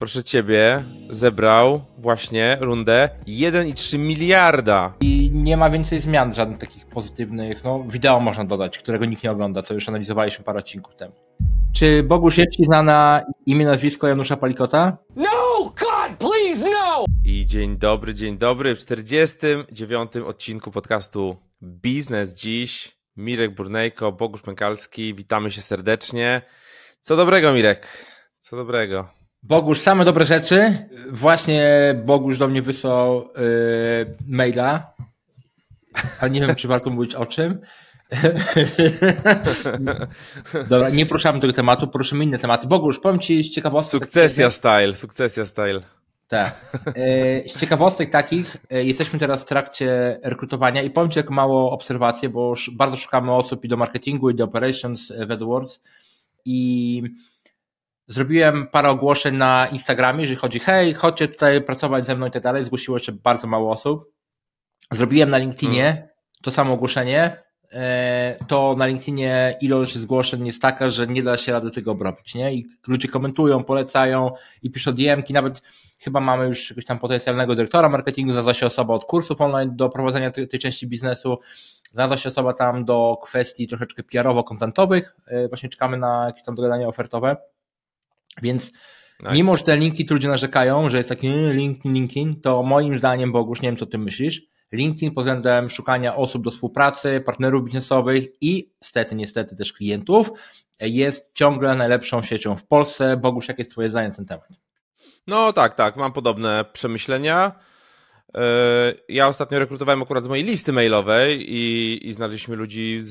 proszę ciebie, zebrał właśnie rundę 1,3 miliarda. I nie ma więcej zmian żadnych takich pozytywnych. No, wideo można dodać, którego nikt nie ogląda, co już analizowaliśmy parę odcinków temu. Czy Bogusz Jewci zna na imię, nazwisko Janusza Palikota? No, God, please, no! I dzień dobry, dzień dobry. W 49. odcinku podcastu Biznes Dziś. Mirek Burnejko, Bogusz Pękalski, witamy się serdecznie. Co dobrego, Mirek? Co dobrego? Bogusz, same dobre rzeczy. Właśnie Bogusz do mnie wysłał yy, maila, ale nie wiem, czy warto mówić o czym. Dobra, nie poruszamy tego tematu, poruszymy inne tematy. Bogusz, powiem Ci z ciekawostek. Sukcesja style, sukcesja style. Tak. E, z ciekawostek takich, e, jesteśmy teraz w trakcie rekrutowania i powiem Ci jak mało obserwacje, bo bardzo szukamy osób i do marketingu, i do operations w AdWords i Zrobiłem parę ogłoszeń na Instagramie, jeżeli chodzi, hej, chodźcie tutaj pracować ze mną i tak dalej. Zgłosiło się bardzo mało osób. Zrobiłem na LinkedInie hmm. to samo ogłoszenie. E, to na LinkedInie ilość zgłoszeń jest taka, że nie da się rady tego obrobić, nie? I ludzie komentują, polecają i piszą DM-ki, nawet chyba mamy już jakiegoś tam potencjalnego dyrektora marketingu, znalazła się osoba od kursów online do prowadzenia tej, tej części biznesu, znalazła się osoba tam do kwestii troszeczkę PR-owo-kontentowych, e, właśnie czekamy na jakieś tam dogadania ofertowe. Więc nice. mimo, że te linki tu ludzie narzekają, że jest taki LinkedIn, mm, LinkedIn, to moim zdaniem, Bogusz, nie wiem co ty myślisz, LinkedIn pod względem szukania osób do współpracy, partnerów biznesowych i stety, niestety też klientów jest ciągle najlepszą siecią w Polsce. Bogusz, jakie jest twoje zdanie na ten temat? No tak, tak, mam podobne przemyślenia. E, ja ostatnio rekrutowałem akurat z mojej listy mailowej i, i znaleźliśmy ludzi z,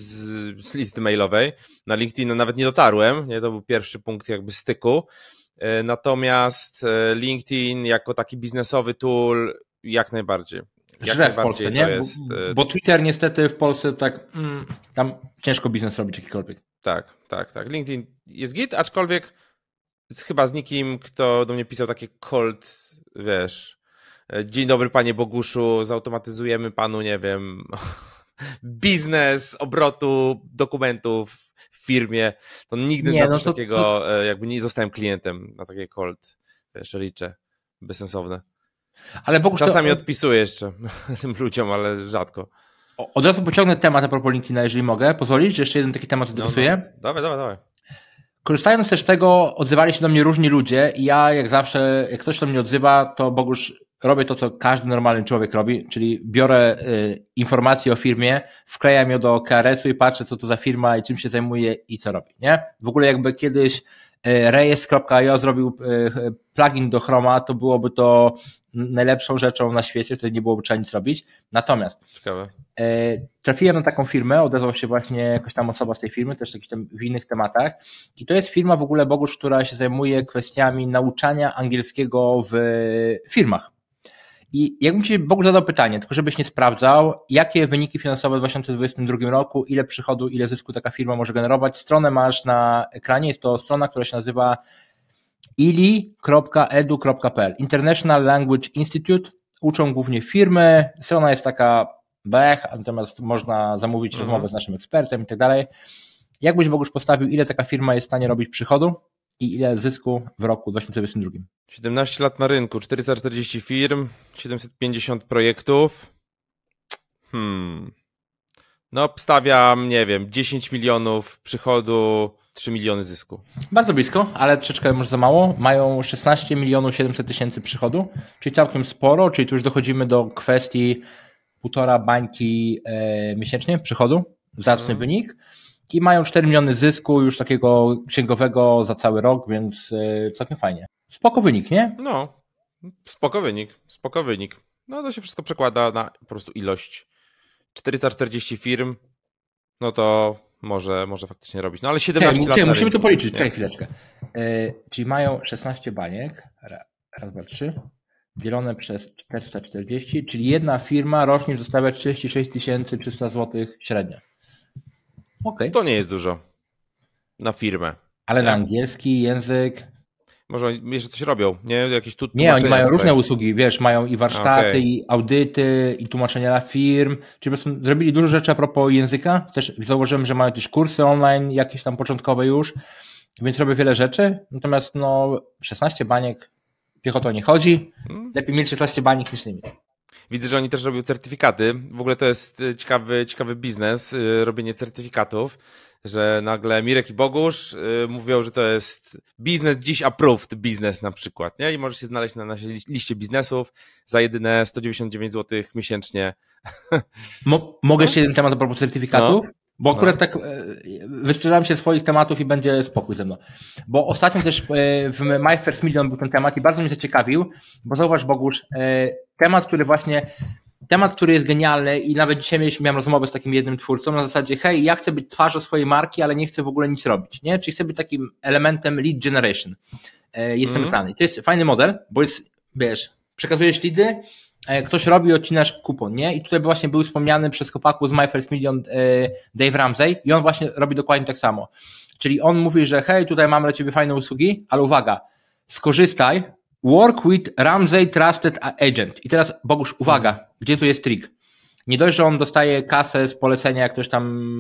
z, listy mailowej. Na LinkedIn nawet nie dotarłem, nie? to był pierwszy punkt jakby styku. E, natomiast e, LinkedIn jako taki biznesowy tool jak najbardziej. Jak w Polsce, nie? Jest... Bo, Twitter niestety w Polsce tak, mm, tam ciężko biznes robić jakikolwiek. Tak, tak, tak. LinkedIn jest git, aczkolwiek chyba z nikim, kto do mnie pisał takie cold, wiesz, Dzień dobry, panie Boguszu, zautomatyzujemy panu, nie wiem, biznes, obrotu dokumentów w firmie. To nigdy nie, na no coś no to, takiego, to... E, jakby nie zostałem klientem na takie cold, wiesz, liczę. Bezsensowne. Ale Bogusz Czasami to... odpisuję jeszcze tym ludziom, ale rzadko. Od razu pociągnę temat a propos LinkedIna, jeżeli mogę. Pozwolisz, że jeszcze jeden taki temat odpisuję? No, no. Dawaj, dawaj, dawaj. Korzystając też z tego, odzywali się do mnie różni ludzie i ja jak zawsze, jak ktoś do mnie odzywa, to Bogusz robię to, co każdy normalny człowiek robi, czyli biorę y, informacje o firmie, wklejam ją do KRS-u i patrzę, co to za firma i czym się zajmuje i co robi. Nie? W ogóle jakby kiedyś y, rejestr.io zrobił y, plugin do Chroma, to byłoby to najlepszą rzeczą na świecie, wtedy nie byłoby trzeba nic robić. Natomiast Ciekawe. Y, trafiłem na taką firmę, odezwał się właśnie jakaś tam osoba z tej firmy, też w innych tematach i to jest firma w ogóle, Bogusz, która się zajmuje kwestiami nauczania angielskiego w firmach. I jakbym Ci Bogu zadał pytanie, tylko żebyś nie sprawdzał, jakie wyniki finansowe w 2022 roku, ile przychodu, ile zysku taka firma może generować. Stronę masz na ekranie, jest to strona, która się nazywa ili.edu.pl International Language Institute. Uczą głównie firmy. Strona jest taka bech, natomiast można zamówić mhm. rozmowę z naszym ekspertem i tak dalej. Jak byś Bogusz postawił, ile taka firma jest w stanie robić przychodu? i ile zysku w roku 2022. 17 lat na rynku, 440 firm, 750 projektów. Hmm. No, obstawiam, nie wiem, 10 milionów przychodu, 3 miliony zysku. Bardzo blisko, ale troszeczkę może za mało. Mają 16 milionów 700 tysięcy przychodu, czyli całkiem sporo, czyli tu już dochodzimy do kwestii półtora bańki e, miesięcznie przychodu, zacny hmm. wynik i mają 4 miliony zysku już takiego księgowego za cały rok, więc e, całkiem fajnie. Spoko wynik, nie? No, spoko wynik, spoko wynik. No to się wszystko przekłada na po prostu ilość. 440 firm, no to może, może faktycznie robić. No ale 17 Cześć, lat musimy rynku, to policzyć, czekaj chwileczkę. Yy, czyli mają 16 baniek, raz, dwa, trzy, dzielone przez 440, czyli jedna firma rocznie zostawia 36 300 zł średnio. Okay. To nie jest dużo na firmę. Ale na e. angielski język. Może jeszcze coś robią, nie? Jakieś tu, nie, oni mają tutaj. różne usługi, wiesz, mają i warsztaty, okay. i audyty, i tłumaczenia dla firm, czyli po prostu zrobili dużo rzeczy a propos języka, też założyłem, że mają też kursy online, jakieś tam początkowe już, więc robię wiele rzeczy, natomiast no 16 baniek piechotą nie chodzi, mm. lepiej mieć 16 baniek niż nie mieć. Widzę, że oni też robią certyfikaty. W ogóle to jest e, ciekawy, ciekawy biznes, e, robienie certyfikatów, że nagle Mirek i Bogusz e, mówią, że to jest biznes dziś approved biznes na przykład, nie? I możesz się znaleźć na naszej liście biznesów za jedyne 199 zł miesięcznie. Mo mogę jeszcze jeden temat a propos certyfikatów? No. Bo akurat tak e, wystrzegam się swoich tematów i będzie spokój ze mną. Bo ostatnio też e, w My First Million był ten temat i bardzo mnie zaciekawił, bo zauważ Bogusz, e, temat, który właśnie, temat, który jest genialny i nawet dzisiaj miałem rozmowę z takim jednym twórcą na zasadzie, hej, ja chcę być twarzą swojej marki, ale nie chcę w ogóle nic robić, nie? Czyli chcę być takim elementem lead generation. Jestem mm. znany. To jest fajny model, bo jest, wiesz, przekazujesz leady, E, ktoś robi, odcinasz kupon, nie? I tutaj właśnie był wspomniany przez kopaku z My First Million e, Dave Ramsey i on właśnie robi dokładnie tak samo. Czyli on mówi, że hej, tutaj mamy dla ciebie fajne usługi, ale uwaga, skorzystaj, work with Ramsey Trusted Agent. I teraz, Bogusz, uwaga, gdzie tu jest trik? Nie dość, że on dostaje kasę z polecenia, jak ktoś tam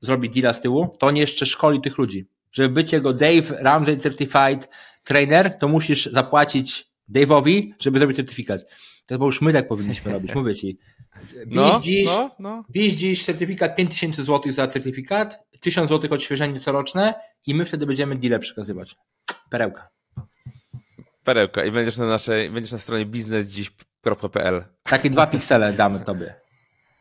zrobi deala z tyłu, to on jeszcze szkoli tych ludzi. Żeby być jego Dave Ramsey Certified Trainer, to musisz zapłacić Dave'owi, żeby zrobić certyfikat. To chyba już my tak powinniśmy robić, mówię ci. Bierz no, dziś, no, no. Bierz dziś certyfikat 5000 zł za certyfikat, 1000 zł odświeżenie coroczne i my wtedy będziemy deal przekazywać. Perełka. Perełka i będziesz na naszej, będziesz na stronie biznesdziś.pl. Takie dwa piksele damy tobie.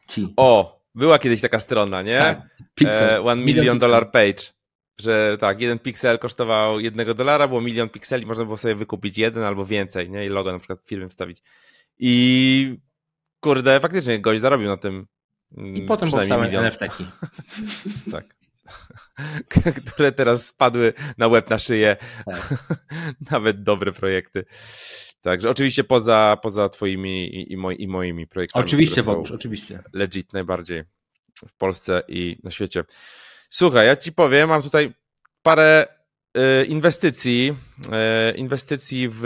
Ci. O, była kiedyś taka strona, nie? Tak, pixel. E, one million, million dollar page że tak, jeden piksel kosztował jednego dolara, było milion pikseli, można było sobie wykupić jeden albo więcej, nie? I logo na przykład firmy wstawić. I kurde, faktycznie gość zarobił na tym. Mm, I potem powstały NFT-ki. tak. Które teraz spadły na łeb, na szyję. Tak. Nawet dobre projekty. Także oczywiście poza, poza twoimi i, i, moi, i moimi projektami. Oczywiście, Bogusz, oczywiście. Legit najbardziej w Polsce i na świecie. Słuchaj, ja ci powiem, mam tutaj parę y, inwestycji, y, inwestycji w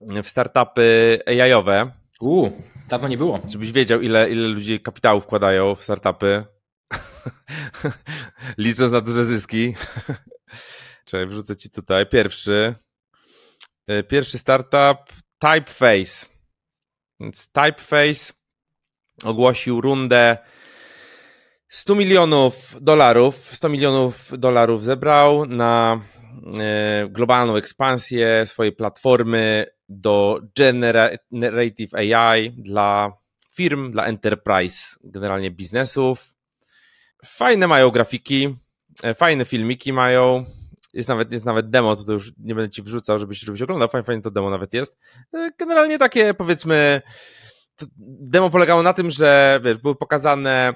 w startupy AI-owe. Uuu, dawno nie było. Żebyś wiedział, ile, ile ludzi kapitału wkładają w startupy, licząc na duże zyski. Czekaj, wrzucę ci tutaj pierwszy. Y, pierwszy startup Typeface. Więc Typeface ogłosił rundę 100 milionów dolarów. 100 milionów dolarów zebrał na y, globalną ekspansję swojej platformy do Generative AI dla firm, dla enterprise, generalnie biznesów. Fajne mają grafiki, e, fajne filmiki mają. Jest nawet, jest nawet demo, to już nie będę ci wrzucał, żebyś, żebyś oglądał. Fajnie, fajnie to demo nawet jest. E, generalnie takie, powiedzmy, demo polegało na tym, że wiesz, były pokazane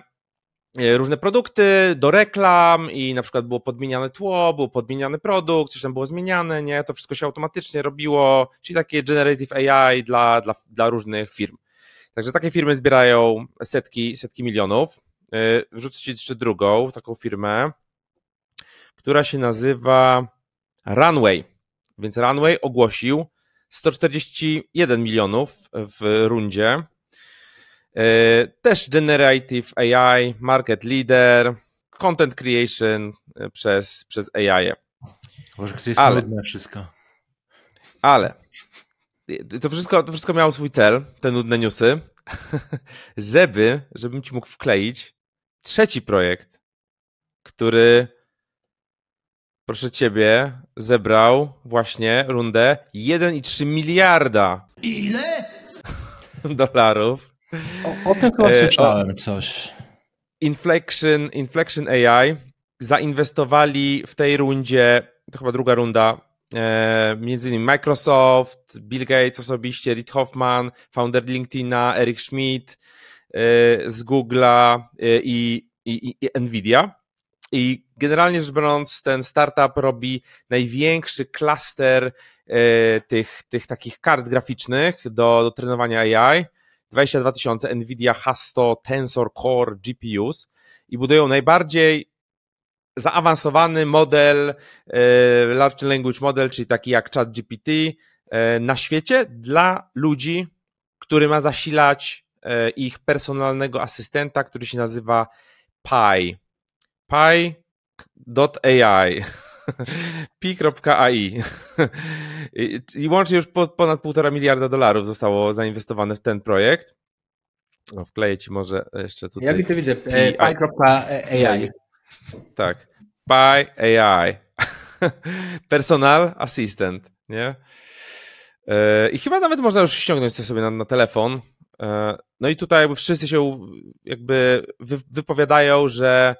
E, różne produkty do reklam i na przykład było podmieniane tło, był podmieniany produkt, coś tam było zmieniane, nie? To wszystko się automatycznie robiło, czyli takie generative AI dla, dla, dla różnych firm. Także takie firmy zbierają setki, setki milionów. E, wrzucę ci jeszcze drugą, taką firmę, która się nazywa Runway. Więc Runway ogłosił 141 milionów w rundzie E, też Generative AI, Market Leader, Content Creation e, przez, przez AI. Może ktoś jest nudne wszystko. Ale to wszystko, to wszystko miało swój cel, te nudne newsy, żeby, żebym ci mógł wkleić trzeci projekt, który proszę ciebie, zebrał właśnie rundę 1,3 miliarda. Ile? Dolarów. O, o tym chyba e, słyszałem coś. Inflection, Inflection AI zainwestowali w tej rundzie, to chyba druga runda, e, między innymi Microsoft, Bill Gates osobiście, Reid Hoffman, founder LinkedIna, Eric Schmidt e, z Google'a e, i, i, i Nvidia. I generalnie rzecz biorąc, ten startup robi największy klaster e, tych, tych takich kart graficznych do, do trenowania AI. 22 tysiące Nvidia H100 Tensor Core GPUs i budują najbardziej zaawansowany model, e, large language model, czyli taki jak ChatGPT e, na świecie dla ludzi, który ma zasilać e, ich personalnego asystenta, który się nazywa Pi. Pi.ai. Pi.ai. I łącznie już ponad półtora miliarda dolarów zostało zainwestowane w ten projekt. No, wkleję ci może jeszcze tutaj. Ja widzę, widzę. E, Pi.ai. Tak. Pi.ai. Personal Assistant, nie? E, I chyba nawet można już ściągnąć to sobie na, na telefon. E, no i tutaj wszyscy się jakby wypowiadają, że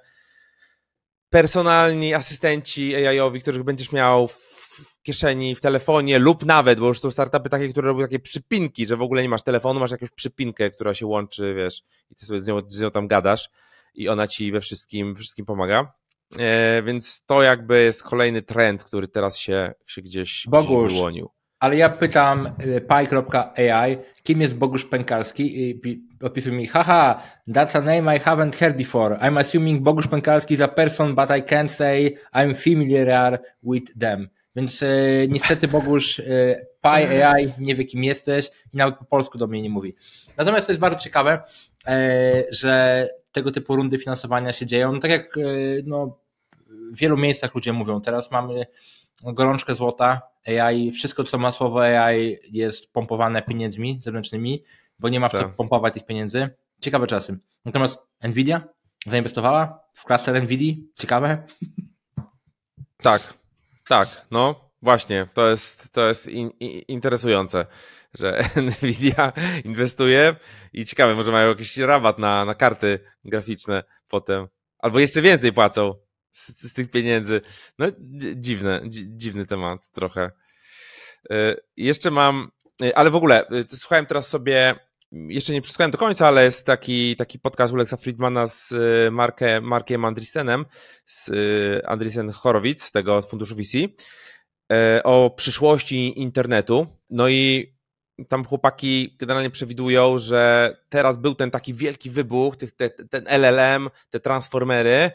personalni asystenci AI-owi, których będziesz miał w kieszeni, w telefonie lub nawet, bo już są startupy takie, które robią takie przypinki, że w ogóle nie masz telefonu, masz jakąś przypinkę, która się łączy, wiesz, i ty sobie z nią, z nią tam gadasz i ona ci we wszystkim, wszystkim pomaga. E, więc to jakby jest kolejny trend, który teraz się, się gdzieś, gdzieś wyłonił. Ale ja pytam y, pi.ai, kim jest Bogusz Pękalski i odpisuj mi, haha, that's a name I haven't heard before. I'm assuming Bogusz Pękalski is a person, but I can't say I'm familiar with them. Więc y, niestety Bogusz e, y, AI nie wie kim jesteś i nawet po polsku do mnie nie mówi. Natomiast to jest bardzo ciekawe, e, że tego typu rundy finansowania się dzieją. No, tak jak no, w wielu miejscach ludzie mówią, teraz mamy gorączkę złota, AI, wszystko co ma słowo AI jest pompowane pieniędzmi zewnętrznymi, bo nie ma w co tak. pompować tych pieniędzy. Ciekawe czasy. Natomiast Nvidia zainwestowała w klaster Nvidia? Ciekawe? Tak, tak, no właśnie, to jest, to jest in, in, interesujące, że Nvidia inwestuje i ciekawe, może mają jakiś rabat na, na karty graficzne potem, albo jeszcze więcej płacą z, z tych pieniędzy. No dziwne, dziwny temat trochę. Y, jeszcze mam, y, ale w ogóle y, słuchałem teraz sobie, jeszcze nie przesłuchałem do końca, ale jest taki, taki podcast Ulexa Friedmana z Markę, Markiem Andrisenem, z Andrisen tego z funduszu VC, o przyszłości internetu. No i tam chłopaki generalnie przewidują, że teraz był ten taki wielki wybuch, tych, te, ten LLM, te transformery,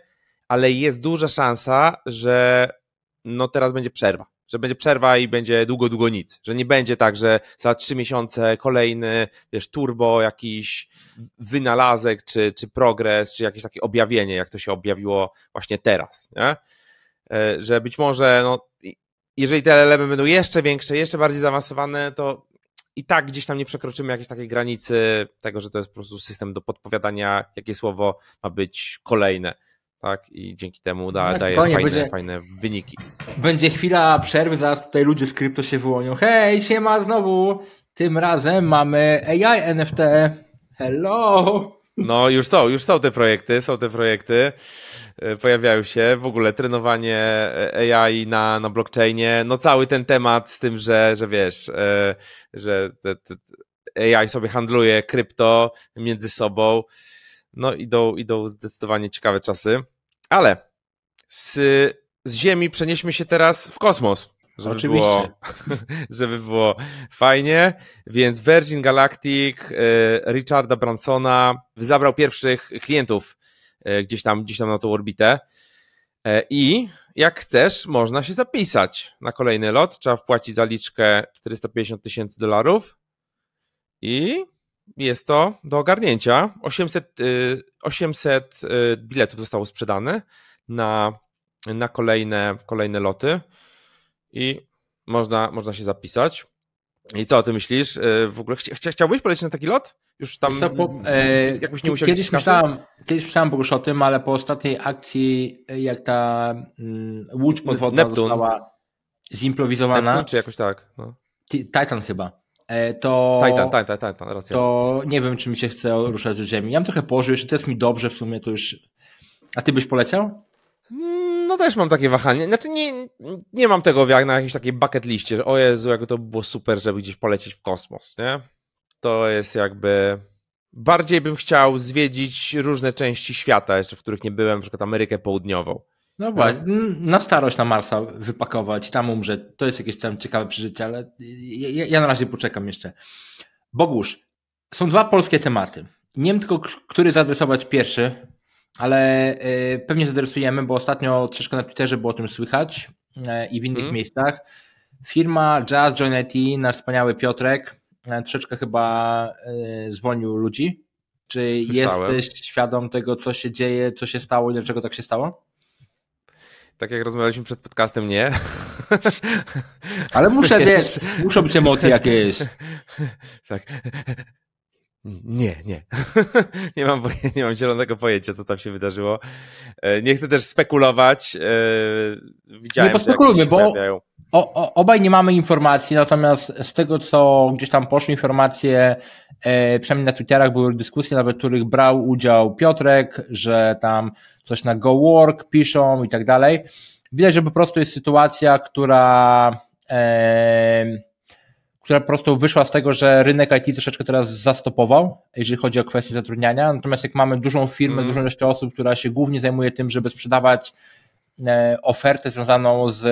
ale jest duża szansa, że no teraz będzie przerwa. Że będzie przerwa i będzie długo, długo nic. Że nie będzie tak, że za trzy miesiące kolejny, wiesz, turbo, jakiś wynalazek, czy, czy progres, czy jakieś takie objawienie, jak to się objawiło właśnie teraz. Nie? E, że być może, no, jeżeli te elementy będą jeszcze większe, jeszcze bardziej zaawansowane, to i tak gdzieś tam nie przekroczymy jakiejś takiej granicy tego, że to jest po prostu system do podpowiadania, jakie słowo ma być kolejne tak? I dzięki temu no da, daje fajne, będzie, fajne wyniki. Będzie chwila przerwy, zaraz tutaj ludzie z krypto się wyłonią. Hej, siema znowu! Tym razem mamy AI NFT. Hello! No już są, już są te projekty, są te projekty, e, pojawiają się w ogóle trenowanie e, AI na, na blockchainie, no cały ten temat z tym, że, że wiesz, e, że te, te AI sobie handluje krypto między sobą, no idą, idą zdecydowanie ciekawe czasy. Ale z, z Ziemi przenieśmy się teraz w kosmos. Żeby Oczywiście. Było, żeby było fajnie. Więc Virgin Galactic y, Richarda Bransona zabrał pierwszych klientów y, gdzieś tam, gdzieś tam na tą orbitę. E, I jak chcesz, można się zapisać na kolejny lot. Trzeba wpłacić zaliczkę 450 tysięcy dolarów i jest to do ogarnięcia. 800, 800 y, y, biletów zostało sprzedane na, na kolejne, kolejne loty i można, można się zapisać. I co o tym myślisz? Y, w ogóle chciałbyś polecieć na taki lot? Już tam co, po, e, jakbyś nie musiał kiedyś myślałem, kiedyś myślałem już o tym, ale po ostatniej akcji, jak ta mm, łódź podwodna Neptun. została zimprowizowana. Neptun, czy jakoś tak? No. Titan chyba. E, to. Titan, Titan, Titan, racja. To nie wiem, czy mi się chce ruszać do ziemi. Ja bym trochę położył, jeszcze to jest mi dobrze w sumie, to już. A ty byś poleciał? Mm, no też mam takie wahanie. Znaczy nie, nie mam tego jak na jakiejś takiej bucket liście, że o Jezu, jakby to było super, żeby gdzieś polecieć w kosmos, nie? To jest jakby... Bardziej bym chciał zwiedzić różne części świata jeszcze, w których nie byłem, na przykład Amerykę Południową. No właśnie, na starość na Marsa wypakować, tam umrze. To jest jakieś tam ciekawe przeżycie, ale ja, ja na razie poczekam jeszcze. Bogusz, są dwa polskie tematy. Nie wiem tylko, który zaadresować pierwszy, ale y, pewnie zaadresujemy, bo ostatnio troszkę na Twitterze było o tym słychać e, i w innych mhm. miejscach. Firma Jazz Join nasz wspaniały Piotrek, e, troszeczkę chyba e, zwolnił ludzi. Czy Słyszałem. jesteś świadom tego, co się dzieje, co się stało i dlaczego tak się stało? tak jak rozmawialiśmy przed podcastem, nie. Ale muszę, wiesz, muszą być emocje jakieś. Tak. Nie, nie. nie, mam, nie mam zielonego pojęcia, co tam się wydarzyło. E, nie chcę też spekulować. E, widziałem, nie pospekulujmy, bo o, o, obaj nie mamy informacji, natomiast z tego, co gdzieś tam poszły informacje, e, przynajmniej na Twitterach były dyskusje, nawet których brał udział Piotrek, że tam coś na Go Work piszą i tak dalej. Widać, że po prostu jest sytuacja, która. E, która po prostu wyszła z tego, że rynek IT troszeczkę teraz zastopował, jeżeli chodzi o kwestie zatrudniania. Natomiast jak mamy dużą firmę, mm. dużą ilość osób, która się głównie zajmuje tym, żeby sprzedawać e, ofertę związaną z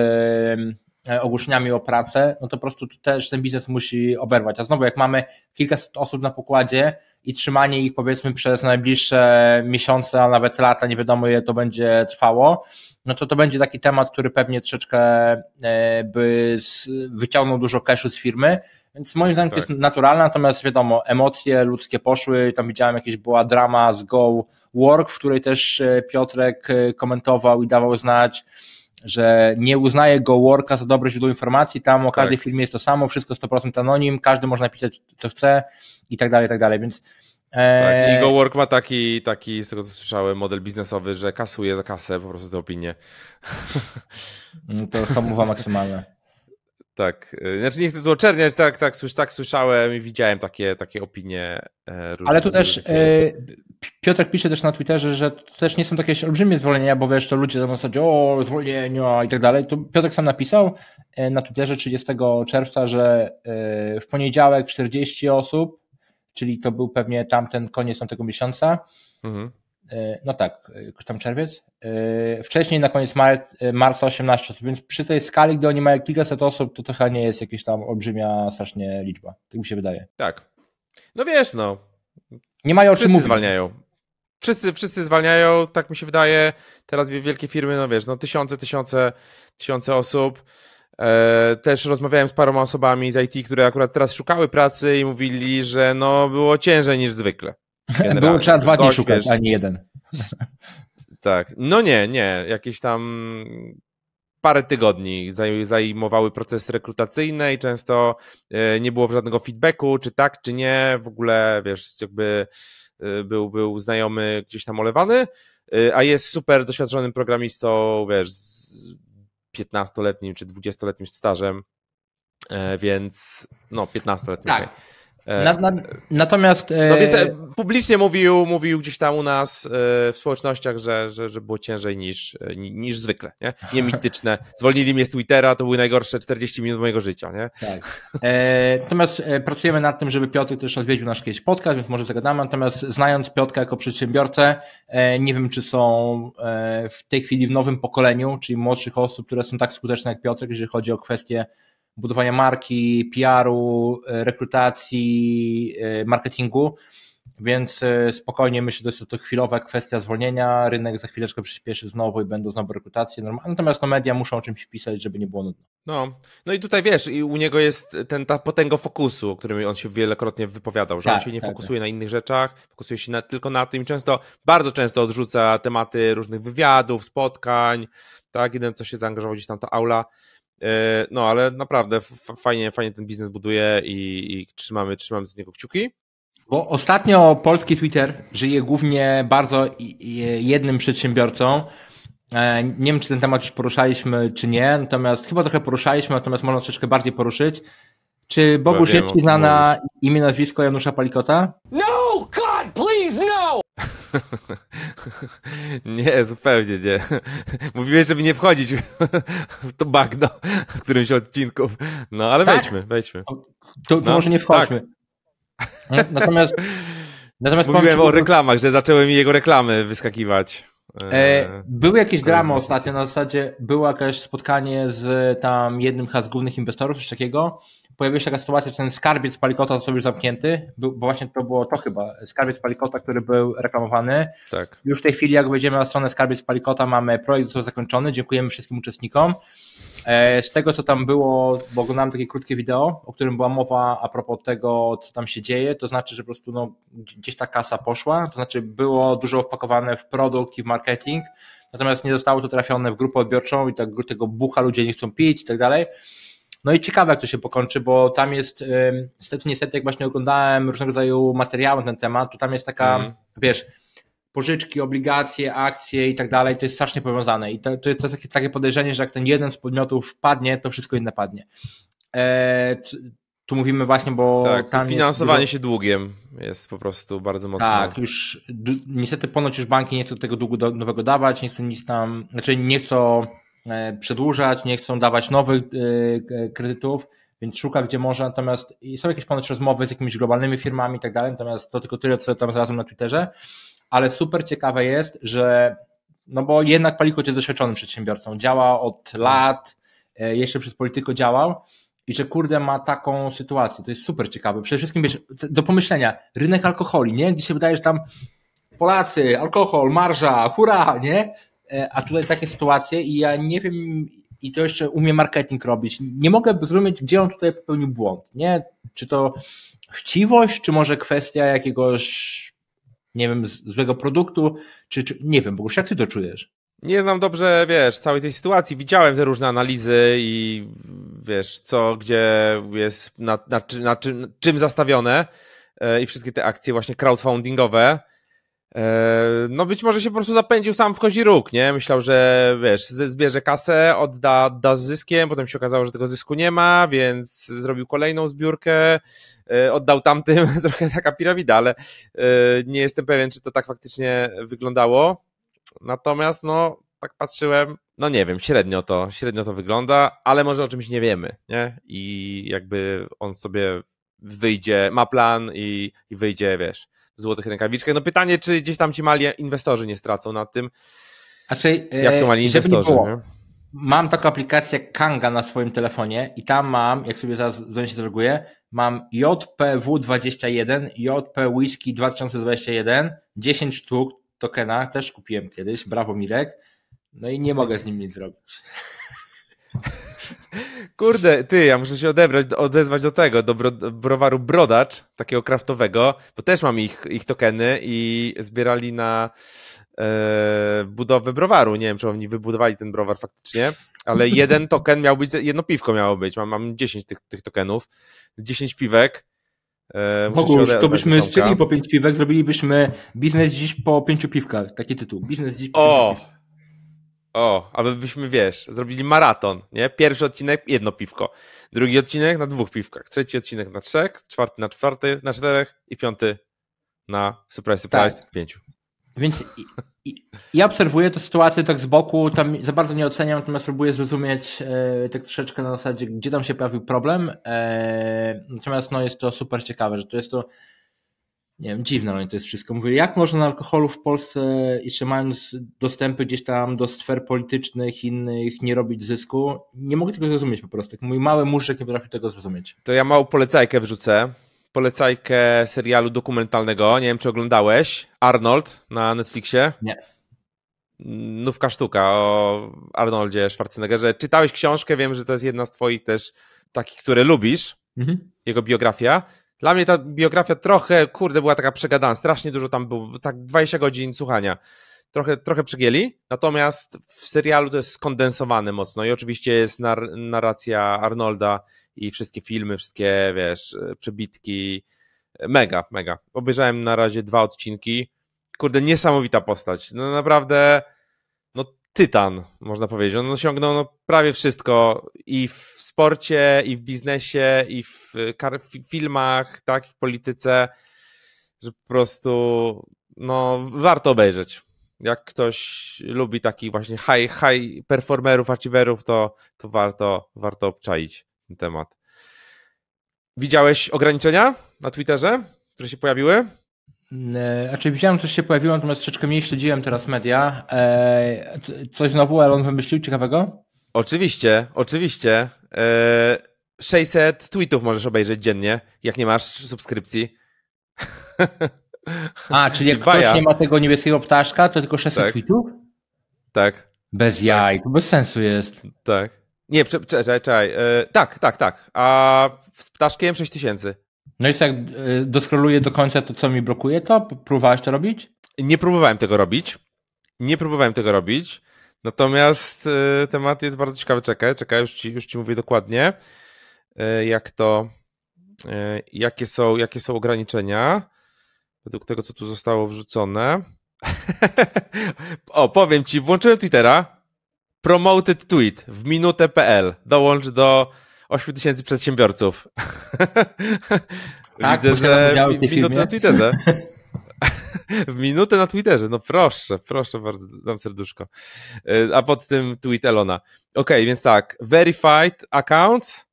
e, ogłoszeniami o pracę, no to po prostu też ten biznes musi oberwać. A znowu, jak mamy kilkaset osób na pokładzie i trzymanie ich powiedzmy przez najbliższe miesiące, a nawet lata, nie wiadomo ile to będzie trwało, no to to będzie taki temat, który pewnie troszeczkę e, by wyciągnął dużo cashu z firmy, więc moim zdaniem tak. to jest naturalne, natomiast wiadomo, emocje ludzkie poszły, tam widziałem jakieś była drama z Go Work, w której też e, Piotrek e, komentował i dawał znać, że nie uznaje Go Worka za dobre źródło informacji, tam o każdej tak. firmie jest to samo, wszystko 100% anonim, każdy może napisać co chce i tak dalej, i tak dalej, więc tak, Ego eee, Work ma taki, taki, z tego co słyszałem, model biznesowy, że kasuje za kasę po prostu te opinie. No to hamowa maksymalna. Tak, e, znaczy nie chcę tu oczerniać, tak, tak, tak słyszałem i widziałem takie, takie opinie. E, różne, Ale tu też e, Piotr pisze też na Twitterze, że to też nie są takie olbrzymie zwolnienia, bo wiesz, to ludzie na zasadzie o, zwolnienia i tak dalej. Tu Piotr sam napisał na Twitterze 30 czerwca, że w poniedziałek 40 osób czyli to był pewnie tamten koniec tamtego miesiąca. Mhm. E, no tak, e, tam czerwiec. E, wcześniej na koniec marca, marca 18 osób, więc przy tej skali, gdy oni mają kilkaset osób, to trochę chyba nie jest jakaś tam olbrzymia strasznie liczba. Tak mi się wydaje. Tak. No wiesz, no. Nie mają Wszyscy czym zwalniają. Wszyscy, wszyscy zwalniają, tak mi się wydaje. Teraz wielkie firmy, no wiesz, no tysiące, tysiące, tysiące osób. E, też rozmawiałem z paroma osobami z IT, które akurat teraz szukały pracy i mówili, że no było ciężej niż zwykle. Generalnie. Było trzeba dwa dni szukać, wiesz, nie jeden. Tak. No nie, nie. Jakieś tam parę tygodni zajmowały procesy rekrutacyjne i często e, nie było żadnego feedbacku, czy tak, czy nie. W ogóle, wiesz, jakby e, był, był znajomy gdzieś tam olewany, a jest super doświadczonym programistą, wiesz, 15-letnim czy 20-letnim stażem, e, więc no 15-letnim. Tak. Okay. E, na, na, natomiast. No więc e, e, publicznie mówił, mówił gdzieś tam u nas w społecznościach, że, że, że było ciężej niż, niż zwykle. Nie? nie mityczne. Zwolnili mnie z Twittera, to były najgorsze 40 minut mojego życia. Nie? Tak. natomiast pracujemy nad tym, żeby Piotr też odwiedził nasz kiedyś podcast, więc może zagadamy. Natomiast znając Piotka jako przedsiębiorcę, nie wiem, czy są w tej chwili w nowym pokoleniu, czyli młodszych osób, które są tak skuteczne jak Piotr, jeżeli chodzi o kwestie budowania marki, PR-u, e, rekrutacji, e, marketingu. Więc e, spokojnie myślę, że jest to, chwilowa kwestia zwolnienia. Rynek za chwileczkę przyspieszy znowu i będą znowu rekrutacje. Natomiast no, media muszą o czymś pisać, żeby nie było nudno. No, no i tutaj wiesz, i u niego jest ten ta potęga fokusu, o którym on się wielokrotnie wypowiadał, że tak, on się nie tak, fokusuje tak. na innych rzeczach, fokusuje się na, tylko na tym i często, bardzo często odrzuca tematy różnych wywiadów, spotkań, tak, jeden co się zaangażował gdzieś tam to aula E, no, ale naprawdę fajnie, fajnie ten biznes buduje i, i trzymamy, trzymamy z niego kciuki. Bo ostatnio polski Twitter żyje głównie bardzo jednym przedsiębiorcą. E, nie wiem, czy ten temat już poruszaliśmy, czy nie, natomiast chyba trochę poruszaliśmy, natomiast można troszeczkę bardziej poruszyć. Czy Bogu Szybki zna na imię, nazwisko Janusza Palikota? No, God, please, no! nie, zupełnie nie. Mówiłeś, żeby nie wchodzić w to bagno w którymś odcinków. No ale tak? wejdźmy, wejdźmy. To, to no, może nie tak. wchodźmy. Tak. Natomiast, natomiast Mówiłem o reklamach, że zaczęły mi jego reklamy wyskakiwać. E, e, były jakieś dramy ostatnio, na zasadzie było jakieś spotkanie z tam jednym z głównych inwestorów, coś takiego, pojawiła się taka sytuacja, że ten skarbiec palikota został już zamknięty, bo właśnie to było to chyba, skarbiec palikota, który był reklamowany. Tak. Już w tej chwili, jak wejdziemy na stronę skarbiec palikota, mamy projekt został zakończony, dziękujemy wszystkim uczestnikom. E, z tego, co tam było, bo oglądałem takie krótkie wideo, o którym była mowa a propos tego, co tam się dzieje, to znaczy, że po prostu no, gdzieś ta kasa poszła, to znaczy było dużo wpakowane w produkt i w marketing, natomiast nie zostało to trafione w grupę odbiorczą i tak tego bucha ludzie nie chcą pić i tak dalej. No i ciekawe, jak to się pokończy, bo tam jest, niestety, niestety jak właśnie oglądałem różnego rodzaju materiały na ten temat, to tam jest taka, mm. wiesz, pożyczki, obligacje, akcje i tak dalej, to jest strasznie powiązane i to, to jest, to jest takie, takie podejrzenie, że jak ten jeden z podmiotów padnie, to wszystko inne padnie. E, tu mówimy właśnie, bo tak, tam finansowanie dużo... się długiem jest po prostu bardzo mocno. Tak, już niestety ponoć już banki nie chcą tego długu do, nowego dawać, nie chcą nic tam, znaczy nie chcą E, przedłużać, nie chcą dawać nowych e, kredytów, więc szuka gdzie może, natomiast i są jakieś ponoć rozmowy z jakimiś globalnymi firmami i tak dalej, natomiast to tylko tyle, co tam znalazłem na Twitterze, ale super ciekawe jest, że no bo jednak Palikot jest doświadczonym przedsiębiorcą, działa od lat, e, jeszcze przez polityko działał i że kurde ma taką sytuację, to jest super ciekawe, przede wszystkim wiesz, do pomyślenia, rynek alkoholi, nie, gdzie się wydaje, że tam Polacy, alkohol, marża, hura, nie? E, a tutaj takie sytuacje i ja nie wiem, i to jeszcze umie marketing robić. Nie mogę zrozumieć, gdzie on tutaj popełnił błąd, nie? Czy to chciwość, czy może kwestia jakiegoś, nie wiem, złego produktu, czy, czy nie wiem, Bogusz, jak ty to czujesz? Nie znam dobrze, wiesz, całej tej sytuacji. Widziałem te różne analizy i wiesz, co, gdzie jest, na, na, na, czym, na czym zastawione e, i wszystkie te akcje właśnie crowdfundingowe. E, no być może się po prostu zapędził sam w kozi róg, nie? Myślał, że wiesz, zbierze kasę, odda, odda z zyskiem, potem się okazało, że tego zysku nie ma, więc zrobił kolejną zbiórkę, e, oddał tamtym, trochę taka piramida, ale e, nie jestem pewien, czy to tak faktycznie wyglądało. Natomiast no, tak patrzyłem, no nie wiem, średnio to, średnio to wygląda, ale może o czymś nie wiemy, nie? I jakby on sobie wyjdzie, ma plan i, i wyjdzie, wiesz, złotych rękawiczkach. No pytanie, czy gdzieś tam ci mali inwestorzy nie stracą nad tym, znaczy, e, jak to mali inwestorzy. Nie mam taką aplikację Kanga na swoim telefonie i tam mam, jak sobie zaraz się zaloguję, mam JPW21, JP Whisky 2021, 10 sztuk tokena, też kupiłem kiedyś, brawo Mirek, no i nie mogę z nim nic zrobić. Kurde, ty, ja muszę się odebrać, odezwać do tego, do bro, browaru Brodacz, takiego kraftowego, bo też mam ich, ich tokeny i zbierali na e, budowę browaru. Nie wiem, czy oni wybudowali ten browar faktycznie, ale jeden token miał być, jedno piwko miało być. Mam, mam 10 tych, tych tokenów, 10 piwek. E, Mogłoby to byśmy strzeli po 5 piwek, zrobilibyśmy biznes dziś po 5 piwkach. Taki tytuł. Biznes dziś po 5 piwkach. O, aby byśmy, wiesz, zrobili maraton, nie? Pierwszy odcinek, jedno piwko. Drugi odcinek na dwóch piwkach. Trzeci odcinek na trzech, czwarty na czwarty, na czterech i piąty na surprise, surprise, tak. pięciu. Więc ja obserwuję tę sytuację tak z boku, tam za bardzo nie oceniam, natomiast próbuję zrozumieć e, tak troszeczkę na zasadzie, gdzie tam się pojawił problem. E, natomiast no, jest to super ciekawe, że to jest to nie wiem, dziwne oni no to jest wszystko. Mówię, jak można na alkoholu w Polsce, jeszcze mając dostępy gdzieś tam do sfer politycznych, innych, nie robić zysku? Nie mogę tego zrozumieć po prostu. Mój mały muszek nie potrafi tego zrozumieć. To ja małą polecajkę wrzucę. Polecajkę serialu dokumentalnego. Nie wiem, czy oglądałeś. Arnold na Netflixie. Nie. Nówka sztuka o Arnoldzie Schwarzeneggerze. Czytałeś książkę, wiem, że to jest jedna z twoich też takich, które lubisz. Mhm. Jego biografia. Dla mnie ta biografia trochę, kurde, była taka przegadana, strasznie dużo tam było, tak 20 godzin słuchania. Trochę, trochę przegięli, natomiast w serialu to jest skondensowane mocno i oczywiście jest nar narracja Arnolda i wszystkie filmy, wszystkie, wiesz, przebitki. Mega, mega. Obejrzałem na razie dwa odcinki. Kurde, niesamowita postać. No naprawdę tytan, można powiedzieć. On osiągnął no, prawie wszystko i w sporcie, i w biznesie, i w, w filmach, tak, w polityce, że po prostu no, warto obejrzeć. Jak ktoś lubi takich właśnie high, high performerów, achieverów, to, to warto, warto obczaić ten temat. Widziałeś ograniczenia na Twitterze, które się pojawiły? Raczej mm, e, widziałem, coś się pojawiło, natomiast troszeczkę mniej śledziłem teraz media. Eee, coś znowu Elon wymyślił ciekawego? Oczywiście, oczywiście. Eee, 600 tweetów możesz obejrzeć dziennie, jak nie masz subskrypcji. A, czyli jak ktoś nie ma tego niebieskiego ptaszka, to tylko 600 tak. tweetów? Tak. Bez tak. jaj, tak. to bez sensu jest. Tak. Nie, czekaj, czekaj. Eee, tak, tak, tak. A z ptaszkiem 6000. No i co, jak y, doskroluję do końca to, co mi blokuje, to próbowałeś to robić? Nie próbowałem tego robić. Nie próbowałem tego robić. Natomiast y, temat jest bardzo ciekawy. Czekaj, czekaj, już ci, już ci mówię dokładnie, y, jak to, jakie są, jakie są ograniczenia według tego, co tu zostało wrzucone. o, powiem ci, włączyłem Twittera. Promoted tweet w minutę.pl. Dołącz do 8 tysięcy przedsiębiorców. Tak, Widzę, że minutę na Twitterze. w minutę na Twitterze, no proszę, proszę bardzo, dam serduszko. Y, a pod tym tweet Elona. Ok, więc tak, verified accounts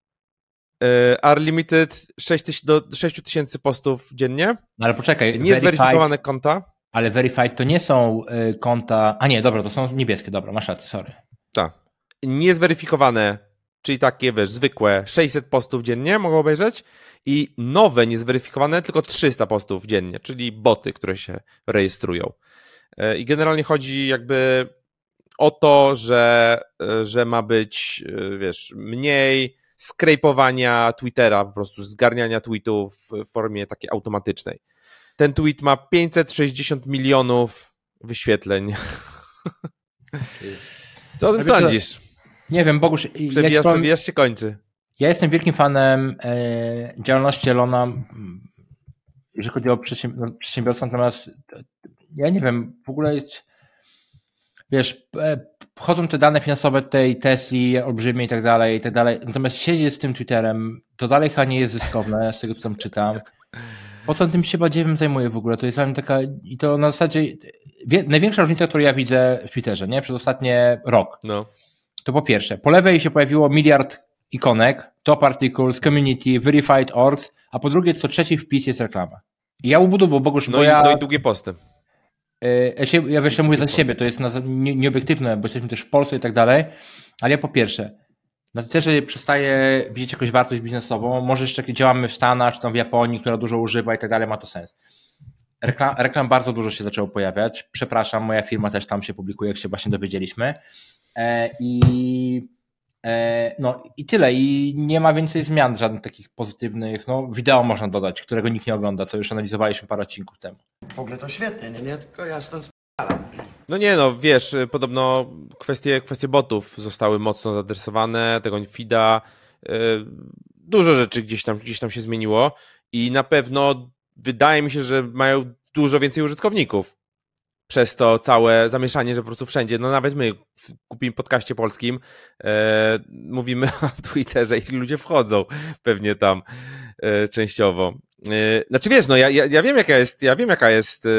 are limited 6 do 6 tysięcy postów dziennie. No ale poczekaj. Niezweryfikowane konta. Ale verified to nie są y, konta. A nie, dobra, to są niebieskie, dobra, masz rację, sorry. Tak. Niezweryfikowane czyli takie, wiesz, zwykłe 600 postów dziennie mogą obejrzeć i nowe, niezweryfikowane, tylko 300 postów dziennie, czyli boty, które się rejestrują. E, I generalnie chodzi jakby o to, że, e, że ma być, e, wiesz, mniej skrejpowania Twittera, po prostu zgarniania tweetów w formie takiej automatycznej. Ten tweet ma 560 milionów wyświetleń. Co o tym sądzisz? Nie wiem, Bogusz... Przebijasz, ja powiem, przebijasz się kończy. Ja jestem wielkim fanem e, działalności Elona, jeżeli chodzi o no, przedsiębiorstwa, natomiast e, ja nie wiem, w ogóle jest, wiesz, e, chodzą te dane finansowe tej Tesli olbrzymie i tak dalej, i tak dalej, natomiast siedzi z tym Twitterem, to dalej chyba nie jest zyskowne, z tego co tam czytam. Po co tym się badziewem zajmuje w ogóle? To jest dla mnie taka, i to na zasadzie, największa różnica, którą ja widzę w Twitterze, nie, przez ostatnie rok. No to po pierwsze. Po lewej się pojawiło miliard ikonek, top articles, community, verified orgs, a po drugie co trzeci wpis jest reklama. I ja ubudu, bo Bogusz, no bo i, ja... No i długie posty. E, ja, się, ja mówię za siebie, to jest nie, nieobiektywne, bo jesteśmy też w Polsce i tak dalej, ale ja po pierwsze, na że przestaje widzieć jakąś wartość biznesową, może jeszcze działamy w Stanach, czy tam w Japonii, która dużo używa i tak dalej, ma to sens. Reklam, reklam bardzo dużo się zaczęło pojawiać, przepraszam, moja firma też tam się publikuje, jak się właśnie dowiedzieliśmy, E, I e, no i tyle. I nie ma więcej zmian żadnych takich pozytywnych. No, wideo można dodać, którego nikt nie ogląda, co już analizowaliśmy parę odcinków temu. W ogóle to świetnie, nie? nie? Tylko ja stąd spalam. No nie, no wiesz, y, podobno kwestie, kwestie botów zostały mocno zaadresowane, tego Fida. Yy, dużo rzeczy gdzieś tam, gdzieś tam się zmieniło i na pewno wydaje mi się, że mają dużo więcej użytkowników przez to całe zamieszanie, że po prostu wszędzie, no nawet my w kupim podcaście polskim e, mówimy o Twitterze i ludzie wchodzą pewnie tam e, częściowo. E, znaczy wiesz, no ja, ja, ja wiem jaka jest, ja wiem jaka jest, e,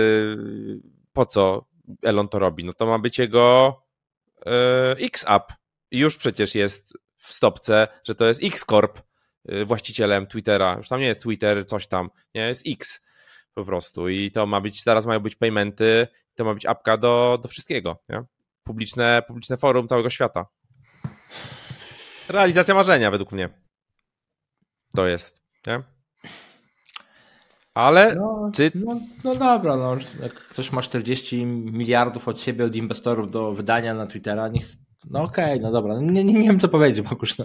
po co Elon to robi. No to ma być jego e, X-Up. Już przecież jest w stopce, że to jest X-Corp e, właścicielem Twittera. Już tam nie jest Twitter, coś tam, nie, jest X po prostu. I to ma być, zaraz mają być paymenty, to ma być apka do, do wszystkiego. Nie? Publiczne, publiczne forum całego świata. Realizacja marzenia według mnie. To jest. Nie? Ale no, czy... No, no dobra, no, jak ktoś ma 40 miliardów od siebie, od inwestorów do wydania na Twittera, niech no okej, okay, no dobra. No nie, nie, nie, wiem, co powiedzieć, Bogusz. No.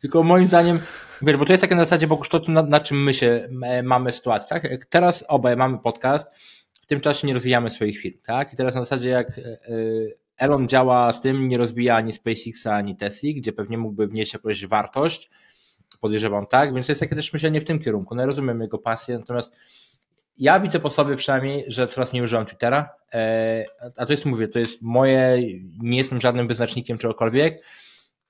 Tylko moim zdaniem, wiesz, bo to jest takie na zasadzie, Bogusz, to na, na czym my się e, mamy sytuację, tak? E, teraz obaj mamy podcast, w tym czasie nie rozwijamy swoich firm, tak? I teraz na zasadzie, jak e, Elon działa z tym, nie rozbija ani SpaceXa, ani Tesli, gdzie pewnie mógłby wnieść jakąś wartość, podejrzewam, tak? Więc to jest takie też myślenie w tym kierunku. No ja rozumiem jego pasję, natomiast ja widzę po sobie przynajmniej, że coraz mniej używam Twittera, e, a to jest, mówię, to jest moje, nie jestem żadnym wyznacznikiem czegokolwiek,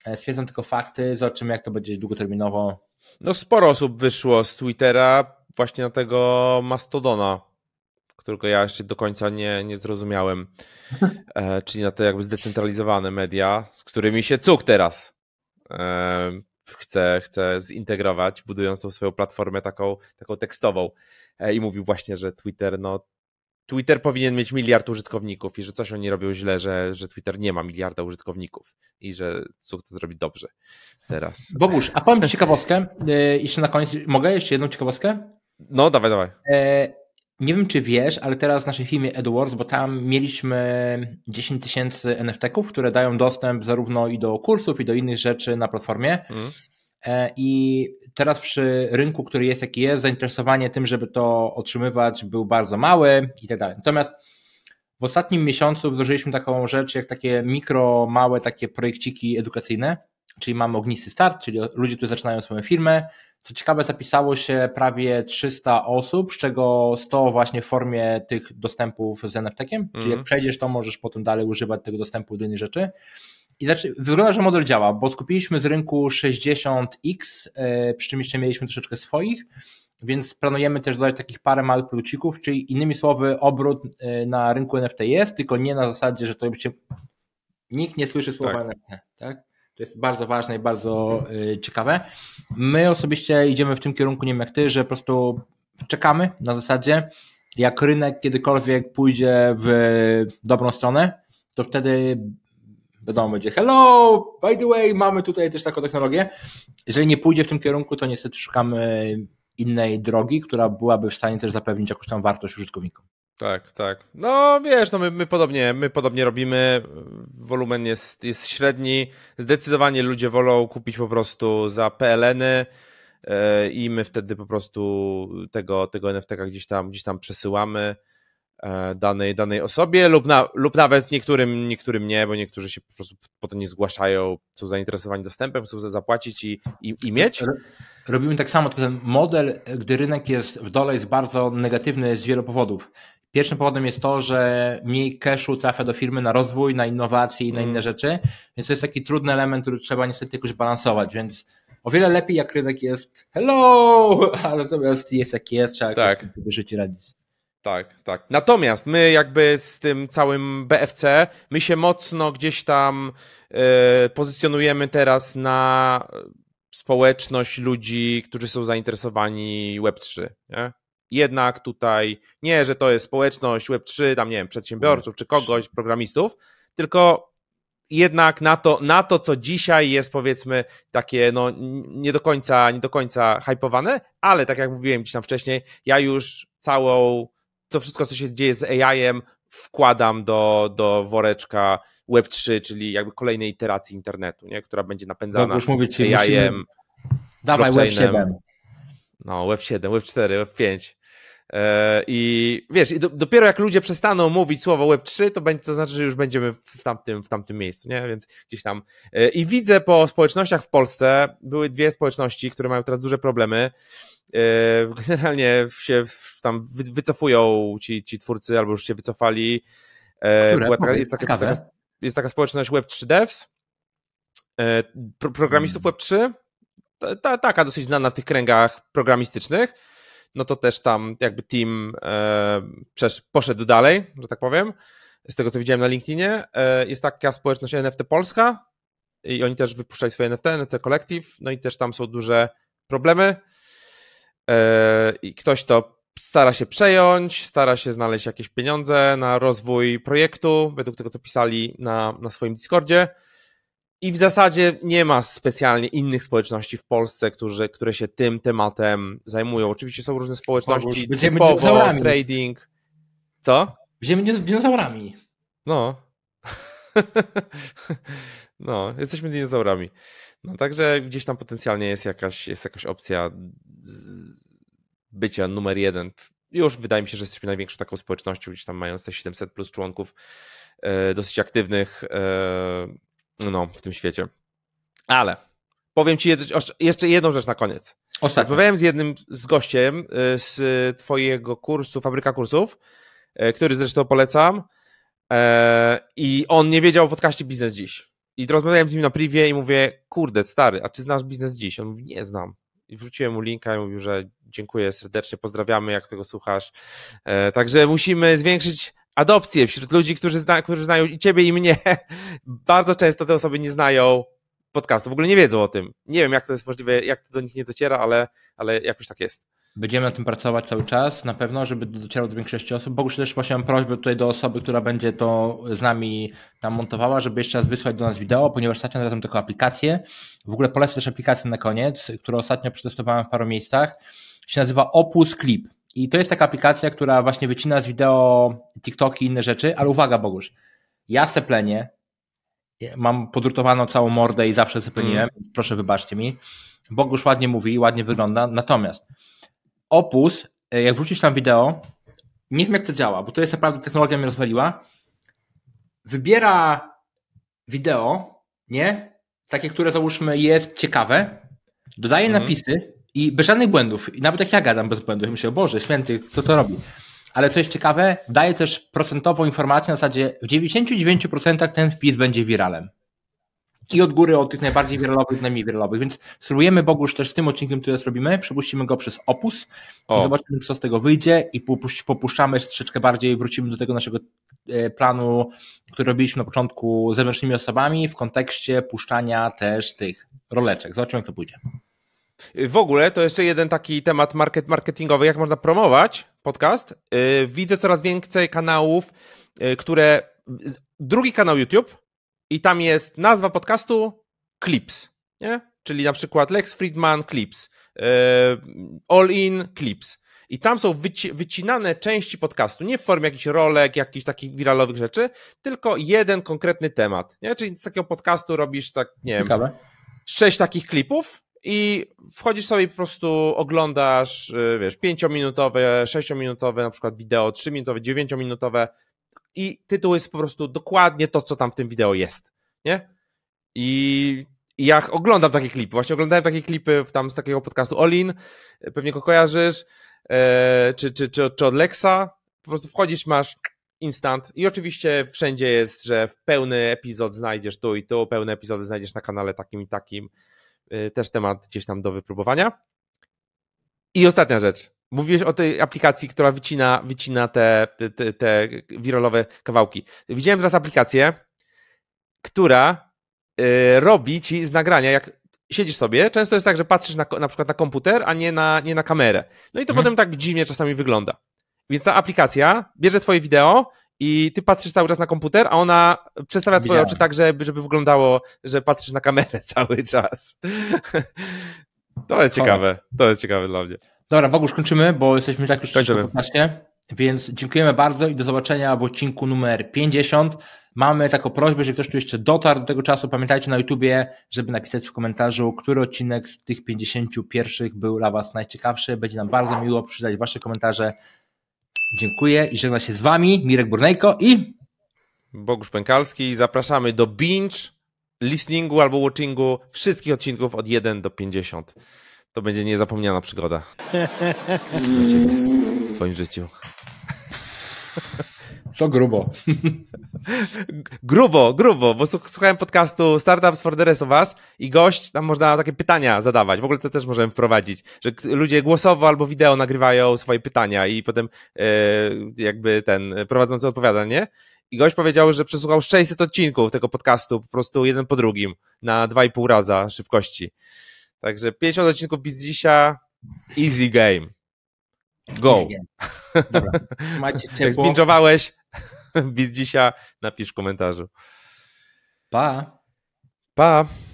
e, stwierdzam tylko fakty, zobaczymy jak to będzie długoterminowo. No sporo osób wyszło z Twittera właśnie na tego Mastodona, którego ja jeszcze do końca nie, nie zrozumiałem, e, czyli na te jakby zdecentralizowane media, z którymi się cuk teraz chce, chce zintegrować, budując tą swoją platformę taką, taką tekstową. E, I mówił właśnie, że Twitter, no Twitter powinien mieć miliard użytkowników i że coś oni robią źle, że, że Twitter nie ma miliarda użytkowników i że cóż to zrobi dobrze teraz. Bogusz, a powiem Ci ciekawostkę, e, jeszcze na koniec, mogę jeszcze jedną ciekawostkę? No, dawaj, dawaj. E nie wiem, czy wiesz, ale teraz w naszej firmie AdWords, bo tam mieliśmy 10 tysięcy NFT-ków, które dają dostęp zarówno i do kursów, i do innych rzeczy na platformie. Mm. I teraz przy rynku, który jest jaki jest, zainteresowanie tym, żeby to otrzymywać, był bardzo mały i tak dalej. Natomiast w ostatnim miesiącu wdrożyliśmy taką rzecz, jak takie mikro, małe takie projekciki edukacyjne, czyli mamy ognisty start, czyli ludzie, którzy zaczynają swoją firmę, co ciekawe, zapisało się prawie 300 osób, z czego 100 właśnie w formie tych dostępów z NFT-kiem, mm -hmm. czyli jak mhm. przejdziesz, to możesz potem dalej używać tego dostępu do innych rzeczy. I znaczy, wygląda, że model działa, bo skupiliśmy z rynku 60x, e, przy czym jeszcze mieliśmy troszeczkę swoich, więc planujemy też dodać takich parę małych produkcików, czyli innymi słowy, obrót e, na rynku NFT jest, tylko nie na zasadzie, że to się nikt nie słyszy słowa tak. NFT. Tak? jest bardzo ważne i bardzo y, ciekawe. My osobiście idziemy w tym kierunku, nie wiem jak ty, że po prostu czekamy na zasadzie, jak rynek kiedykolwiek pójdzie w dobrą stronę, to wtedy wiadomo będzie hello, by the way, mamy tutaj też taką technologię. Jeżeli nie pójdzie w tym kierunku, to niestety szukamy innej drogi, która byłaby w stanie też zapewnić jakąś tam wartość użytkownikom. Tak, tak. No wiesz, no my, my, podobnie, my podobnie robimy. Wolumen jest, jest średni. Zdecydowanie ludzie wolą kupić po prostu za PLN-y yy, i my wtedy po prostu tego, tego nft ka gdzieś tam, gdzieś tam przesyłamy e, danej, danej osobie lub, na, lub nawet niektórym, niektórym nie, bo niektórzy się po prostu potem nie zgłaszają, są zainteresowani dostępem, chcą zapłacić i, i, i mieć. Robimy tak samo, ten model, gdy rynek jest w dole, jest bardzo negatywny z wielu powodów. Pierwszym powodem jest to, że mniej cashu trafia do firmy na rozwój, na innowacje i na mm. inne rzeczy, więc to jest taki trudny element, który trzeba niestety jakoś balansować, więc o wiele lepiej jak rynek jest hello, ale natomiast jest jak jest, trzeba tak. jakoś sobie życie radzić. Tak, tak. Natomiast my jakby z tym całym BFC, my się mocno gdzieś tam yy, pozycjonujemy teraz na społeczność ludzi, którzy są zainteresowani Web3, nie? jednak tutaj nie, że to jest społeczność Web3, tam nie wiem, przedsiębiorców czy kogoś, programistów, tylko jednak na to, na to co dzisiaj jest powiedzmy takie no, nie do końca, nie do końca hypowane, ale tak jak mówiłem gdzieś tam wcześniej, ja już całą, to wszystko co się dzieje z AI-em wkładam do, do woreczka Web3, czyli jakby kolejnej iteracji internetu, nie? która będzie napędzana no, mówić, AI-em. Musimy... Dawaj Web7. No, Web7, Web4, Web5. E, I wiesz, i dopiero jak ludzie przestaną mówić słowo Web3, to, będzie, to znaczy, że już będziemy w tamtym, w tamtym miejscu, nie? Więc gdzieś tam. E, I widzę po społecznościach w Polsce, były dwie społeczności, które mają teraz duże problemy. E, generalnie się tam wycofują ci, ci twórcy, albo już się wycofali. Była taka, jest, taka, taka, jest taka społeczność Web3 Devs, programistów hmm. Web3, taka dosyć znana w tych kręgach programistycznych no to też tam jakby team e, poszedł dalej, że tak powiem. Z tego co widziałem na LinkedInie, e, jest taka społeczność NFT Polska i oni też wypuszczają swoje NFT, NFT Collective, no i też tam są duże problemy. E, I ktoś to stara się przejąć, stara się znaleźć jakieś pieniądze na rozwój projektu, według tego co pisali na, na swoim Discordzie. I w zasadzie nie ma specjalnie innych społeczności w Polsce, którzy, które się tym tematem zajmują. Oczywiście są różne społeczności, Będziemy typowo, trading. Co? Będziemy dinozaurami. No. no, jesteśmy dinozaurami. No także gdzieś tam potencjalnie jest jakaś, jest jakaś opcja bycia numer jeden. Już wydaje mi się, że jesteśmy największą taką społecznością, gdzieś tam mając te 700 plus członków e, dosyć aktywnych e, no, w tym świecie. Ale powiem ci jeszcze jedną rzecz na koniec. Ostatnio. Rozmawiałem z jednym z gościem y, z twojego kursu, Fabryka Kursów, y, który zresztą polecam e, i on nie wiedział o podcaście Biznes Dziś. I rozmawiałem z nim na privie i mówię, kurde, stary, a czy znasz Biznes Dziś? On mówi, nie znam. I wrzuciłem mu linka i mówił, że dziękuję serdecznie, pozdrawiamy, jak tego słuchasz. E, także musimy zwiększyć adopcję wśród ludzi, którzy, zna, którzy znają i ciebie i mnie. Bardzo często te osoby nie znają podcastu, w ogóle nie wiedzą o tym. Nie wiem, jak to jest możliwe, jak to do nich nie dociera, ale, ale jakoś tak jest. Będziemy na tym pracować cały czas, na pewno, żeby docierało do większości osób. już też właśnie mam prośbę tutaj do osoby, która będzie to z nami tam montowała, żeby jeszcze raz wysłać do nas wideo, ponieważ ostatnio znalazłem tylko aplikację. W ogóle polecę też aplikację na koniec, którą ostatnio przetestowałem w paru miejscach. Się nazywa Opus Clip. I to jest taka aplikacja, która właśnie wycina z wideo TikToki i inne rzeczy, ale uwaga Bogusz, ja seplenię, mam podrutowaną całą mordę i zawsze sepleniłem, mm. proszę wybaczcie mi. Bogusz ładnie mówi, ładnie wygląda, natomiast Opus, e, jak wrzucisz tam wideo, nie wiem jak to działa, bo to jest naprawdę technologia mnie rozwaliła, wybiera wideo, nie? Takie, które załóżmy jest ciekawe, dodaje mm. napisy i bez żadnych błędów. I nawet jak ja gadam bez błędów, myślę, o Boże, święty, kto to robi? Ale co jest ciekawe, daje też procentową informację na zasadzie w 99% ten wpis będzie wiralem. I od góry od tych najbardziej wiralowych najmniej wiralowych. Więc spróbujemy Bogusz też z tym odcinkiem, który teraz robimy, przepuścimy go przez opus o. i zobaczymy, co z tego wyjdzie i popuszczamy troszeczkę bardziej, wrócimy do tego naszego e, planu, który robiliśmy na początku z zewnętrznymi osobami w kontekście puszczania też tych roleczek. Zobaczymy, jak to pójdzie. Y, w ogóle to jeszcze jeden taki temat market, marketingowy, jak można promować podcast. Y, widzę coraz więcej kanałów, y, które. Drugi kanał YouTube i tam jest nazwa podcastu Clips, nie? czyli na przykład Lex Friedman Clips, All In Clips. I tam są wyci wycinane części podcastu, nie w formie jakichś rolek, jakichś takich wiralowych rzeczy, tylko jeden konkretny temat. Nie? Czyli z takiego podcastu robisz tak, nie wiem, sześć takich klipów i wchodzisz sobie i po prostu oglądasz, y, wiesz, pięciominutowe, sześciominutowe na przykład wideo, trzyminutowe, dziewięciominutowe i tytuł jest po prostu dokładnie to, co tam w tym wideo jest, nie? I, i ja oglądam takie klipy, właśnie oglądałem takie klipy tam z takiego podcastu Olin, pewnie go kojarzysz, e, czy, czy, czy, czy od Lexa, po prostu wchodzisz, masz instant i oczywiście wszędzie jest, że w pełny epizod znajdziesz tu i tu, pełny epizody znajdziesz na kanale takim i takim, Y, też temat gdzieś tam do wypróbowania. I ostatnia rzecz. Mówiłeś o tej aplikacji, która wycina, wycina te, te, te wiralowe kawałki. Widziałem teraz aplikację, która y, robi ci z nagrania, jak siedzisz sobie, często jest tak, że patrzysz na, na przykład na komputer, a nie na, nie na kamerę. No i to mhm. potem tak dziwnie czasami wygląda. Więc ta aplikacja bierze twoje wideo, i ty patrzysz cały czas na komputer, a ona przestawia twoje Widziałem. oczy tak, żeby, żeby wyglądało, że patrzysz na kamerę cały czas. to jest ciekawe. To jest ciekawe dla mnie. Dobra, Bogusz, kończymy, bo jesteśmy tak już w 15, więc dziękujemy bardzo i do zobaczenia w odcinku numer 50. Mamy taką prośbę, żeby ktoś tu jeszcze dotarł do tego czasu, pamiętajcie na YouTubie, żeby napisać w komentarzu, który odcinek z tych 50 pierwszych był dla Was najciekawszy. Będzie nam bardzo miło przeczytać Wasze komentarze Dziękuję i żegna się z Wami Mirek Burnejko i Bogusz Pękalski zapraszamy do binge listeningu albo watchingu wszystkich odcinków od 1 do 50. To będzie niezapomniana przygoda w Twoim życiu. To grubo. grubo, grubo, bo słuchałem podcastu Startups for the Rest of Us i gość, tam można takie pytania zadawać, w ogóle to też możemy wprowadzić, że ludzie głosowo albo wideo nagrywają swoje pytania i potem e, jakby ten prowadzący odpowiada, nie? I gość powiedział, że przesłuchał 600 odcinków tego podcastu, po prostu jeden po drugim, na 2,5 raza szybkości. Także 50 odcinków bis dzisiaj, easy game. Go. Dobra. Macie ciepło. Jak Bis dzisiaj napisz w komentarzu. Pa! Pa!